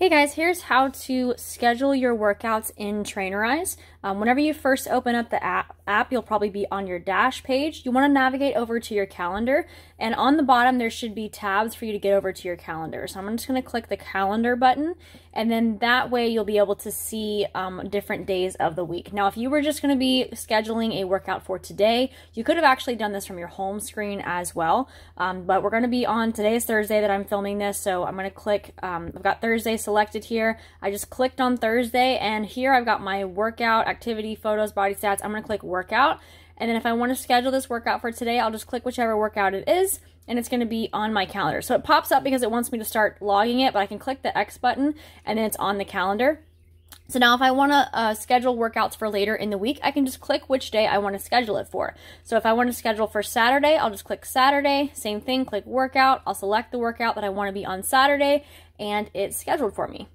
Hey guys, here's how to schedule your workouts in Trainerize. Um, whenever you first open up the app, app, you'll probably be on your dash page. You want to navigate over to your calendar, and on the bottom there should be tabs for you to get over to your calendar. So I'm just going to click the calendar button, and then that way you'll be able to see um, different days of the week. Now, if you were just going to be scheduling a workout for today, you could have actually done this from your home screen as well. Um, but we're going to be on today's Thursday that I'm filming this, so I'm going to click. Um, I've got Thursday. So selected here. I just clicked on Thursday and here I've got my workout, activity, photos, body stats. I'm going to click workout. And then if I want to schedule this workout for today, I'll just click whichever workout it is and it's going to be on my calendar. So it pops up because it wants me to start logging it, but I can click the X button and then it's on the calendar. So now if I want to uh, schedule workouts for later in the week, I can just click which day I want to schedule it for. So if I want to schedule for Saturday, I'll just click Saturday, same thing, click workout, I'll select the workout that I want to be on Saturday, and it's scheduled for me.